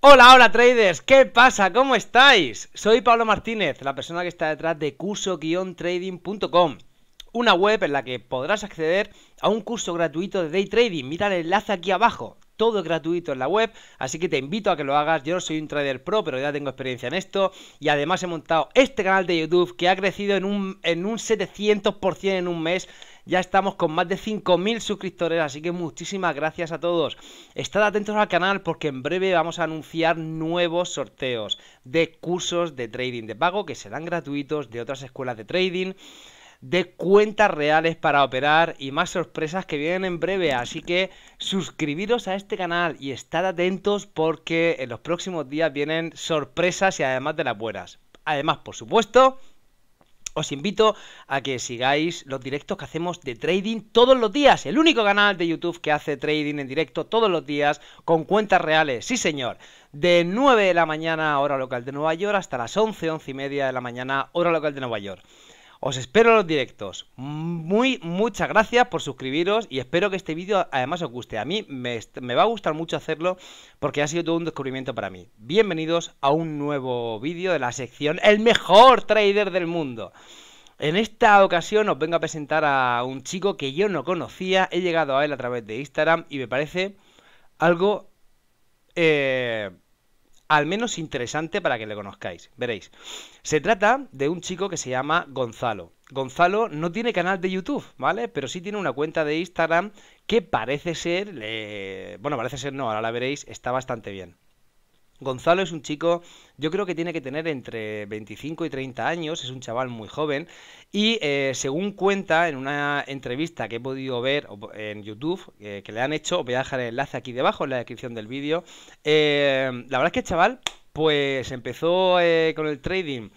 Hola, hola traders, ¿qué pasa? ¿Cómo estáis? Soy Pablo Martínez, la persona que está detrás de curso-trading.com, una web en la que podrás acceder a un curso gratuito de day trading. Mira el enlace aquí abajo. Todo gratuito en la web, así que te invito a que lo hagas. Yo no soy un trader pro, pero ya tengo experiencia en esto. Y además he montado este canal de YouTube que ha crecido en un, en un 700% en un mes ya estamos con más de 5.000 suscriptores, así que muchísimas gracias a todos. Estad atentos al canal porque en breve vamos a anunciar nuevos sorteos de cursos de trading de pago que serán gratuitos de otras escuelas de trading de cuentas reales para operar y más sorpresas que vienen en breve. Así que suscribiros a este canal y estad atentos porque en los próximos días vienen sorpresas y además de las buenas. Además, por supuesto, os invito a que sigáis los directos que hacemos de trading todos los días. El único canal de YouTube que hace trading en directo todos los días con cuentas reales. Sí, señor. De 9 de la mañana, hora local de Nueva York, hasta las 11, 11 y media de la mañana, hora local de Nueva York. Os espero en los directos. Muy, muchas gracias por suscribiros y espero que este vídeo además os guste. A mí me, va a gustar mucho hacerlo porque ha sido todo un descubrimiento para mí. Bienvenidos a un nuevo vídeo de la sección El mejor trader del mundo. En esta ocasión os vengo a presentar a un chico que yo no conocía. He llegado a él a través de Instagram y me parece algo... Eh al menos interesante para que le conozcáis. Veréis. Se trata de un chico que se llama Gonzalo. Gonzalo no tiene canal de YouTube, ¿vale? Pero sí tiene una cuenta de Instagram que parece ser, bueno, parece ser no, ahora la veréis, está bastante bien. Gonzalo es un chico, yo creo que tiene que tener entre 25 y 30 años, es un chaval muy joven y eh, según cuenta en una entrevista que he podido ver en YouTube eh, que le han hecho, os voy a dejar el enlace aquí debajo en la descripción del vídeo, eh, la verdad es que el chaval pues empezó con el trading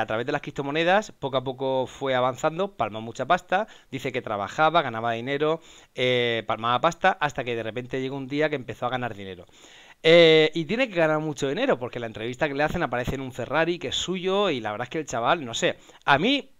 a través de las criptomonedas, poco a poco fue avanzando, palmó mucha pasta, dice que trabajaba, ganaba dinero, palmaba pasta, hasta que de repente llegó un día que empezó a ganar dinero. Eh, y tiene que ganar mucho dinero, porque la entrevista que le hacen aparece en un Ferrari que es suyo, y la verdad es que el chaval, no sé, a mí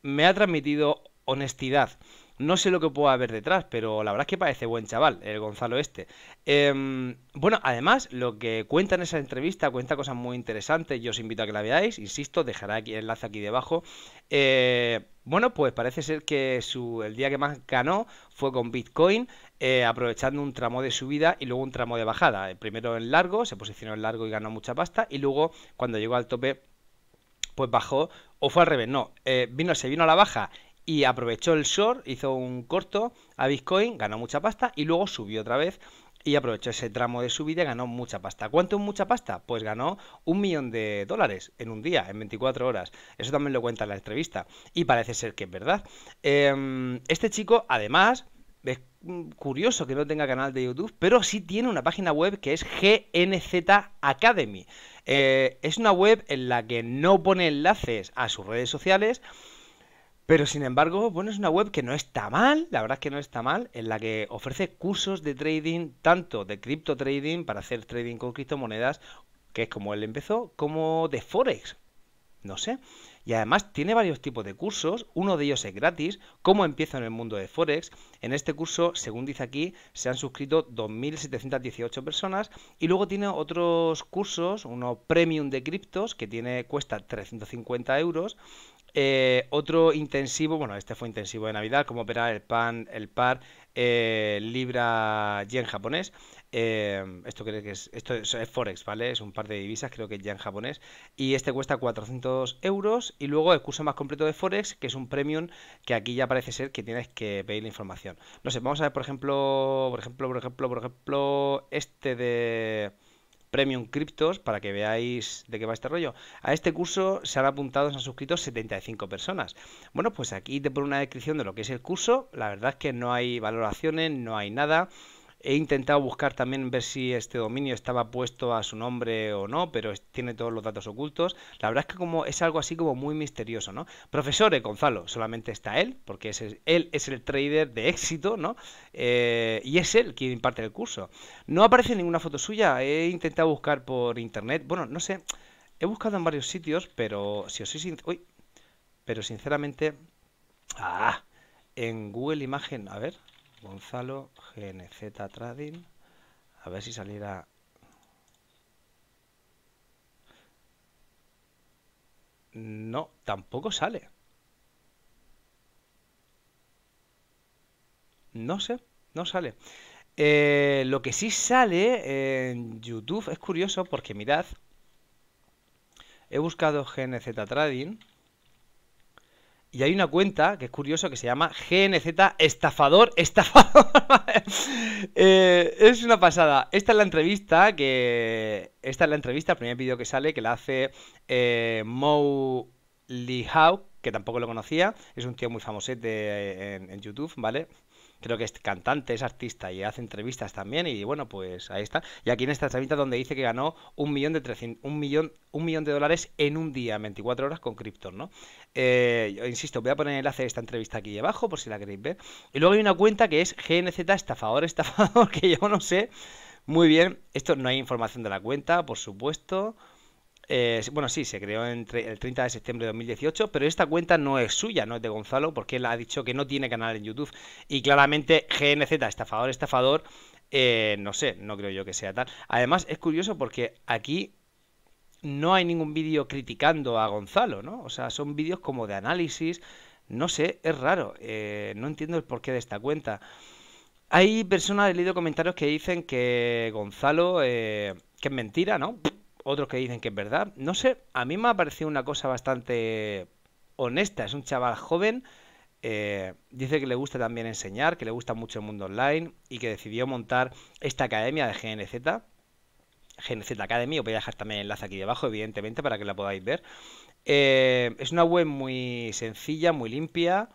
me ha transmitido honestidad. No sé lo que pueda haber detrás, pero la verdad es que parece buen chaval, el Gonzalo este. Em, bueno, además, lo que cuenta en esa entrevista cuenta cosas muy interesantes. Yo os invito a que la veáis, insisto, dejaré aquí el enlace aquí debajo. Eh, bueno, pues parece ser que el día que más ganó fue con Bitcoin, eh, aprovechando un tramo de subida y luego un tramo de bajada. Primero en largo, se posicionó en largo y ganó mucha pasta, y luego cuando llegó al tope, pues bajó, o fue al revés, no, eh, vino, se vino a la baja y aprovechó el short, hizo un corto a Bitcoin, ganó mucha pasta y luego subió otra vez y aprovechó ese tramo de subida y ganó mucha pasta. ¿Cuánto es mucha pasta? Pues ganó un millón de dólares en un día, en 24 horas. Eso también lo cuenta la entrevista y parece ser que es verdad. Em, este chico, además, es curioso que no tenga canal de YouTube, pero sí tiene una página web que es GNZ Academy. Eh, es una web en la que no pone enlaces a sus redes sociales pero sin embargo, bueno, es una web que no está mal, la verdad es que no está mal, en la que ofrece cursos de trading, tanto de cripto trading, para hacer trading con criptomonedas, que es como él empezó, como de Forex, no sé. Y además tiene varios tipos de cursos, uno de ellos es gratis, cómo empieza en el mundo de Forex. En este curso, según dice aquí, se han suscrito 2.718 personas y luego tiene otros cursos, uno premium de criptos que tiene cuesta 350 euros. Eh, otro intensivo, bueno, este fue intensivo de Navidad, cómo operar el pan, el par, libra eh, libra yen japonés. Em, esto que es, esto es, Forex, ¿vale? Es un par de divisas, creo que ya en japonés. Y este cuesta 400 euros. Y luego el curso más completo de Forex, que es un premium, que aquí ya parece ser que tienes que pedir la información. No sé, vamos a ver, por ejemplo, por ejemplo, por ejemplo, por ejemplo, este de Premium Cryptos, para que veáis de qué va este rollo. A este curso se han apuntado, se han suscrito 75 personas. Bueno, pues aquí te pone una descripción de lo que es el curso. La verdad es que no hay valoraciones, no hay nada. He intentado buscar también ver si este dominio estaba puesto a su nombre o no, pero tiene todos los datos ocultos. La verdad es que como es algo así como muy misterioso, ¿no? E. Gonzalo, solamente está él, porque él es el trader de éxito, ¿no? Eh, y es él quien imparte el curso. No aparece ninguna foto suya, he intentado buscar por internet, bueno, no sé, he buscado en varios sitios, pero si os soy sincero... Uy, pero sinceramente... Ah, en Google Imagen, a ver, Gonzalo GNZ Trading. A ver si saliera. No, tampoco sale. No sé, no sale. Eh, lo que sí sale en YouTube es curioso porque mirad, he buscado GNZ Trading y hay una cuenta que es curioso que se llama GNZ Estafador Estafador. Eh, es una pasada. Esta es la entrevista que. Esta es la entrevista, el primer vídeo que sale, que la hace eh, Mo que tampoco lo conocía. Es un tío muy famosete eh, en YouTube, ¿vale? creo que es cantante, es artista y hace entrevistas también. Y bueno, pues ahí está. Y aquí en esta entrevista donde dice que ganó un millón de, un millón, un millón de dólares en un día, 24 horas con Krypton, ¿no? Eh, yo insisto, voy a poner el enlace de esta entrevista aquí abajo por si la queréis ver. Y luego hay una cuenta que es GNZ estafador, estafador, que yo no sé. Muy bien, esto no hay información de la cuenta, por supuesto. Eh, bueno, sí, se creó entre el 30 de septiembre de 2018, pero esta cuenta no es suya, no es de Gonzalo, porque él ha dicho que no tiene canal en YouTube. Y claramente GNZ, estafador, estafador, eh, no sé, no creo yo que sea tal. Además, es curioso porque aquí no hay ningún vídeo criticando a Gonzalo, ¿no? O sea, son vídeos como de análisis, no sé, es raro, eh, no entiendo el porqué de esta cuenta. Hay personas, he leído comentarios que dicen que Gonzalo, que es mentira, ¿no? otros que dicen que es verdad. No sé, a mí me ha parecido una cosa bastante honesta. Es un chaval joven. Eh, dice que le gusta también enseñar, que le gusta mucho el mundo online y que decidió montar esta academia de GNZ, GNZ Academy, os voy a dejar también el enlace aquí debajo, evidentemente, para que la podáis ver. Eh, es una web muy sencilla, muy limpia,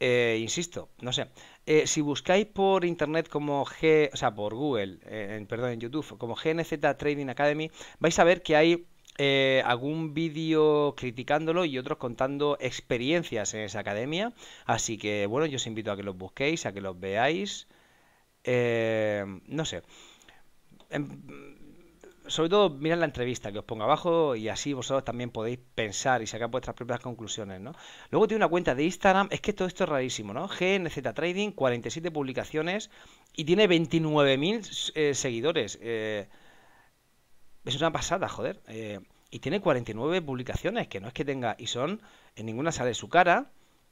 eh, insisto, no sé. Eh, si buscáis por internet como G, o sea, por Google, eh, perdón, en YouTube, como GNZ Trading Academy, vais a ver que hay eh, algún vídeo criticándolo y otros contando experiencias en esa academia. Así que, bueno, yo os invito a que los busquéis, a que los veáis. no sé. Em, sobre todo mirad la entrevista que os pongo abajo y así vosotros también podéis pensar y sacar vuestras propias conclusiones, ¿no? Luego tiene una cuenta de Instagram, es que todo esto es rarísimo, ¿no? GNZ Trading, 47 publicaciones y tiene 29.000 mil eh, seguidores. Eh, es una pasada, joder. Eh, y tiene 49 publicaciones, que no es que tenga, y son, en ninguna sale su cara,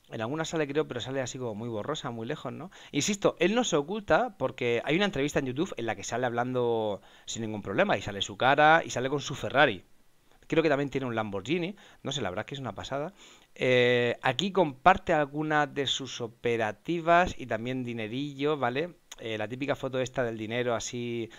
en alguna sale, creo, pero sale así como muy borrosa, muy lejos, ¿no? Insisto, él no se oculta porque hay una entrevista en YouTube en la que sale hablando sin ningún problema y sale su cara y sale con su Ferrari. Creo que también tiene un Lamborghini, no sé, la verdad que es una pasada. Eh, aquí comparte algunas de sus operativas y también dinerillo, ¿vale? Eh, la típica foto esta del dinero así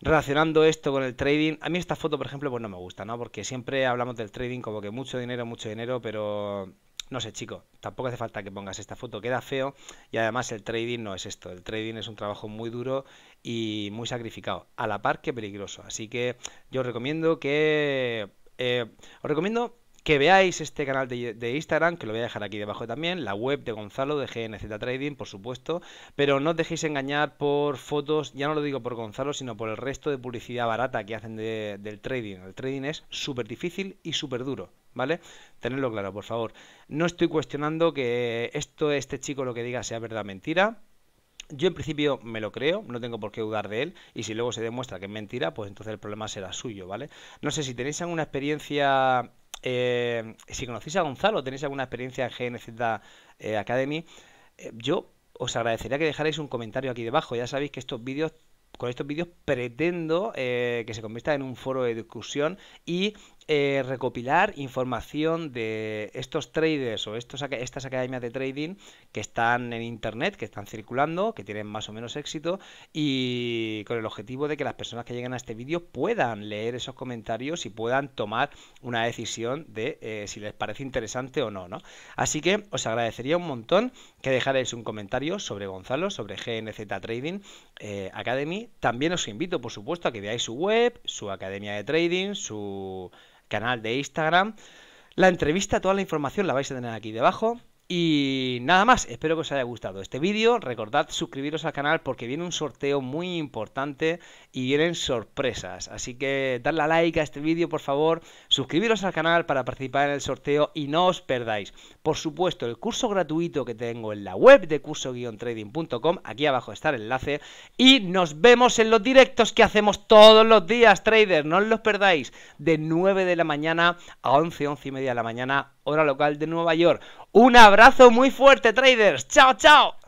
relacionando esto con el trading, a mí esta foto, por ejemplo, pues no me gusta, ¿no? Porque siempre hablamos del trading como que mucho dinero, mucho dinero, pero no sé, chico, tampoco hace falta que pongas esta foto, queda feo y además el trading no es esto, el trading es un trabajo muy duro y muy sacrificado, a la par que peligroso, así que yo os recomiendo que... Eh, os recomiendo que veáis este canal de, Instagram, que lo voy a dejar aquí debajo también, la web de Gonzalo de GNZ Trading, por supuesto, pero no os dejéis engañar por fotos, ya no lo digo por Gonzalo, sino por el resto de publicidad barata que hacen del trading. El trading es súper difícil y súper duro. ¿vale? Tenerlo claro, por favor. No estoy cuestionando que esto, este chico lo que diga sea verdad o mentira. Yo en principio me lo creo, no tengo por qué dudar de él, y si luego se demuestra que es mentira, pues entonces el problema será suyo, ¿vale? No sé si tenéis alguna experiencia, eh, si conocéis a Gonzalo, tenéis alguna experiencia en GNZ eh, Academy, eh, yo os agradecería que dejarais un comentario aquí debajo, ya sabéis que estos vídeos con estos vídeos pretendo que se convierta en un foro de discusión y eh, recopilar información de estos traders o estos, estas academias de trading que están en internet, que están circulando, que tienen más o menos éxito y con el objetivo de que las personas que lleguen a este vídeo puedan leer esos comentarios y puedan tomar una decisión de eh, si les parece interesante o no, ¿no? Así que os agradecería un montón que dejarais un comentario sobre Gonzalo, sobre GNZ Trading eh, Academy. También os invito, por supuesto, a que veáis su web, su academia de trading, su canal de Instagram. La entrevista, toda la información la vais a tener aquí debajo. Y nada más, espero que os haya gustado este vídeo. Recordad suscribiros al canal porque viene un sorteo muy importante y vienen sorpresas. Así que dadle a like a este vídeo, por favor. Suscribiros al canal para participar en el sorteo y no os perdáis. Por supuesto, el curso gratuito que tengo en la web de curso-trading.com. Aquí abajo está el enlace. Y nos vemos en los directos que hacemos todos los días, traders. No os los perdáis. De 9 de la mañana a 11, 11 y media de la mañana, hora local de Nueva York. Un abrazo muy fuerte, traders. Chao, chao.